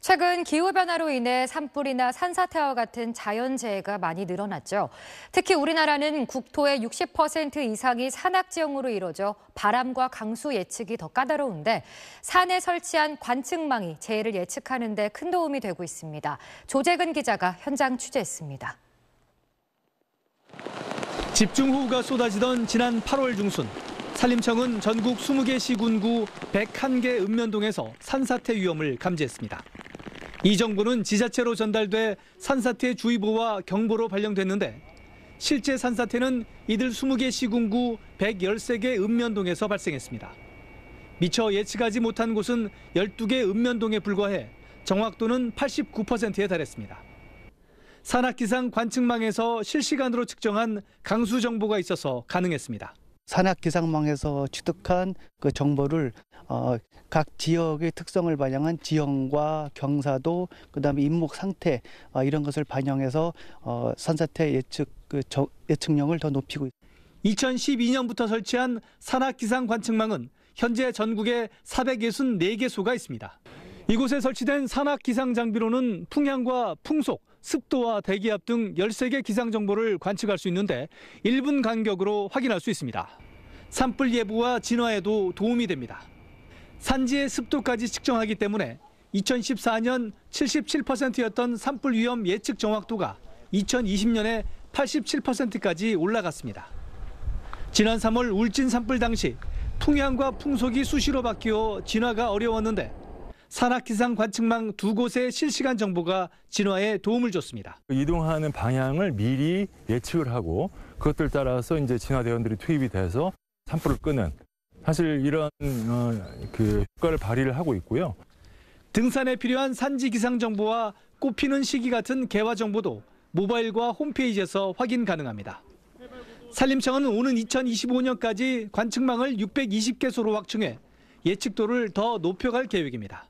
최근 기후변화로 인해 산불이나 산사태와 같은 자연재해가 많이 늘어났죠. 특히 우리나라는 국토의 60% 이상이 산악지형으로 이뤄져 바람과 강수 예측이 더 까다로운데 산에 설치한 관측망이 재해를 예측하는 데 큰 도움이 되고 있습니다. 조재근 기자가 현장 취재했습니다. 집중호우가 쏟아지던 지난 8월 중순 산림청은 전국 20개 시군구 101개 읍면동에서 산사태 위험을 감지했습니다. 이 정보는 지자체로 전달돼 산사태 주의보와 경보로 발령됐는데 실제 산사태는 이들 20개 시군구 113개 읍면동에서 발생했습니다. 미처 예측하지 못한 곳은 12개 읍면동에 불과해 정확도는 89%에 달했습니다. 산악기상 관측망에서 실시간으로 측정한 강수 정보가 있어서 가능했습니다. 산악기상망에서 취득한 그 정보를 어, 각 지역의 특성을 반영한 지형과 경사도 그다음에 인목 상태 어, 이런 것을 반영해서 어, 산사태 예측 그 저, 예측력을더 높이고 2012년부터 설치한 산악기상 관측망은 현재 전국에 464개소가 있습니다. 이곳에 설치된 산악 기상 장비로는 풍향과 풍속, 습도와 대기압 등 13개 기상 정보를 관측할 수 있는데 1분 간격으로 확인할 수 있습니다. 산불 예보와 진화에도 도움이 됩니다. 산지의 습도까지 측정하기 때문에 2014년 77%였던 산불 위험 예측 정확도가 2020년에 87%까지 올라갔습니다. 지난 3월 울진 산불 당시 풍향과 풍속이 수시로 바뀌어 진화가 어려웠는데 산악기상 관측망 두 곳의 실시간 정보가 진화에 도움을 줬습니다. 그 이동하는 방향을 미리 예측을 하고 그것들 따라서 이제 진화대원들이 투입이 돼서 산불을 끄는 사실 이런 어, 그 효과를 발휘를 하고 있고요. 등산에 필요한 산지 기상 정보와 꽃피는 시기 같은 개화 정보도 모바일과 홈페이지에서 확인 가능합니다. 산림청은 오는 2025년까지 관측망을 620개소로 확충해 예측도를 더 높여갈 계획입니다.